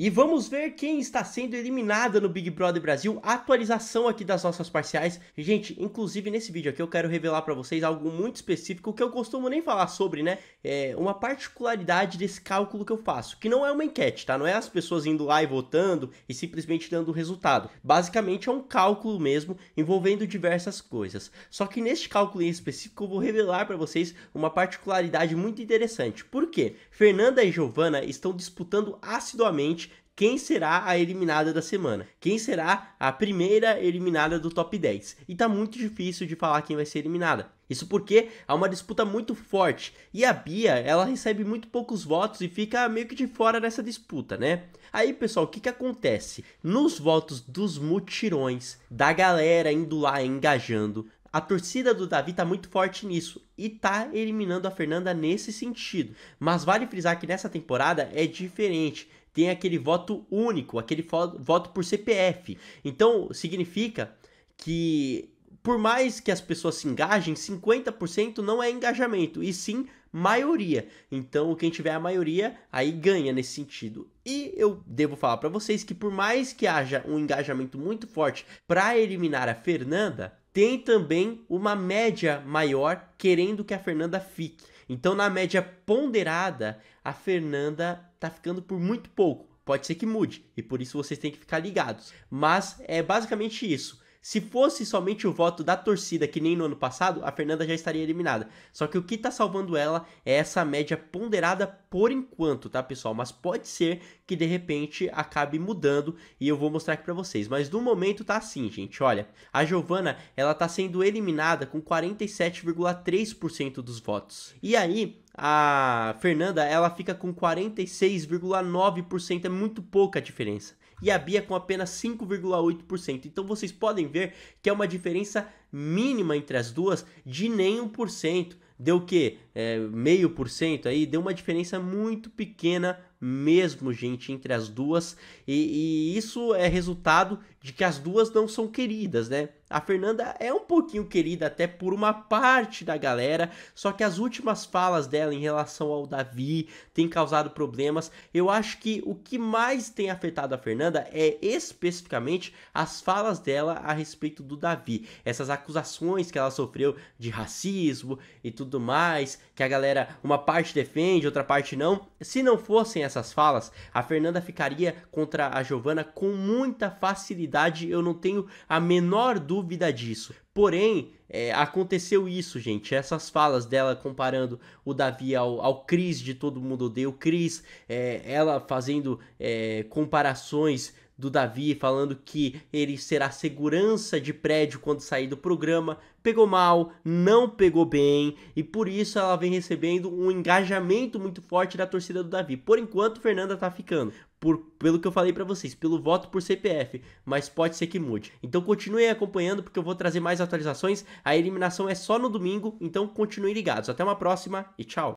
E vamos ver quem está sendo eliminada no Big Brother Brasil. Atualização aqui das nossas parciais. Gente, inclusive nesse vídeo aqui eu quero revelar para vocês algo muito específico que eu costumo nem falar sobre, né? É uma particularidade desse cálculo que eu faço, que não é uma enquete, tá? Não é as pessoas indo lá e votando e simplesmente dando o resultado. Basicamente é um cálculo mesmo envolvendo diversas coisas. Só que neste cálculo em específico eu vou revelar para vocês uma particularidade muito interessante. Por quê? Fernanda e Giovana estão disputando assiduamente quem será a eliminada da semana, quem será a primeira eliminada do top 10. E tá muito difícil de falar quem vai ser eliminada. Isso porque há uma disputa muito forte e a Bia, ela recebe muito poucos votos e fica meio que de fora dessa disputa, né? Aí, pessoal, o que que acontece? Nos votos dos mutirões, da galera indo lá engajando, a torcida do Davi tá muito forte nisso e tá eliminando a Fernanda nesse sentido. Mas vale frisar que nessa temporada é diferente. Tem aquele voto único, aquele voto por CPF. Então significa que por mais que as pessoas se engajem, 50% não é engajamento, e sim maioria. Então, quem tiver a maioria aí ganha nesse sentido. E eu devo falar para vocês que por mais que haja um engajamento muito forte para eliminar a Fernanda, tem também uma média maior querendo que a Fernanda fique. Então, na média ponderada, a Fernanda tá ficando por muito pouco. Pode ser que mude, e por isso vocês têm que ficar ligados. Mas é basicamente isso. Se fosse somente o voto da torcida, que nem no ano passado, a Fernanda já estaria eliminada. Só que o que está salvando ela é essa média ponderada por enquanto, tá, pessoal? Mas pode ser que de repente acabe mudando e eu vou mostrar aqui para vocês. Mas no momento tá assim, gente. Olha, a Giovana, ela tá sendo eliminada com 47,3% dos votos. E aí, a Fernanda, ela fica com 46,9%, é muito pouca a diferença e a Bia com apenas 5,8%. Então vocês podem ver que é uma diferença mínima entre as duas de nem 1%. Deu o quê? É, meio por cento aí, deu uma diferença muito pequena mesmo, gente, entre as duas. E, e, isso é resultado de que as duas não são queridas, né? A Fernanda é um pouquinho querida até por uma parte da galera, só que as últimas falas dela em relação ao Davi tem causado problemas. Eu acho que o que mais tem afetado a Fernanda é especificamente as falas dela a respeito do Davi, essas acusações que ela sofreu de racismo e tudo mais, que a galera, uma parte defende, outra parte não. Se não fossem essas falas, a Fernanda ficaria contra a Giovana com muita facilidade, eu não tenho a menor dúvida disso. Porém, é, aconteceu isso, gente. Essas falas dela comparando o Davi ao, ao Cris de Todo Mundo Odeia. O Cris, é, ela fazendo é, comparações do Davi, falando que ele será segurança de prédio quando sair do programa. Pegou mal, não pegou bem, e por isso ela vem recebendo um engajamento muito forte da torcida do Davi. Por enquanto, Fernanda tá ficando por, pelo que eu falei para vocês, pelo voto por CPF, mas pode ser que mude. Então continuem acompanhando porque eu vou trazer mais atualizações. A eliminação é só no domingo, então continuem ligados. Até uma próxima e tchau.